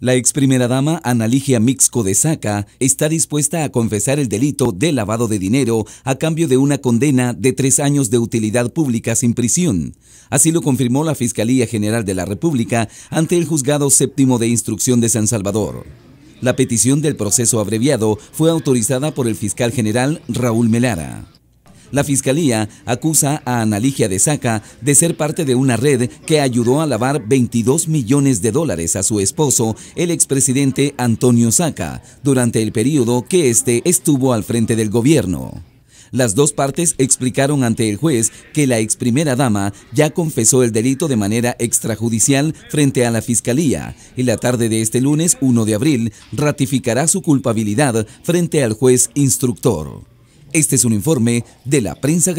La ex primera dama Analigia Mixco de Saca está dispuesta a confesar el delito de lavado de dinero a cambio de una condena de tres años de utilidad pública sin prisión. Así lo confirmó la Fiscalía General de la República ante el Juzgado Séptimo de Instrucción de San Salvador. La petición del proceso abreviado fue autorizada por el fiscal general Raúl Melara. La Fiscalía acusa a Analigia de Saca de ser parte de una red que ayudó a lavar 22 millones de dólares a su esposo, el expresidente Antonio Saca, durante el periodo que éste estuvo al frente del gobierno. Las dos partes explicaron ante el juez que la ex primera dama ya confesó el delito de manera extrajudicial frente a la fiscalía y la tarde de este lunes 1 de abril ratificará su culpabilidad frente al juez instructor. Este es un informe de la prensa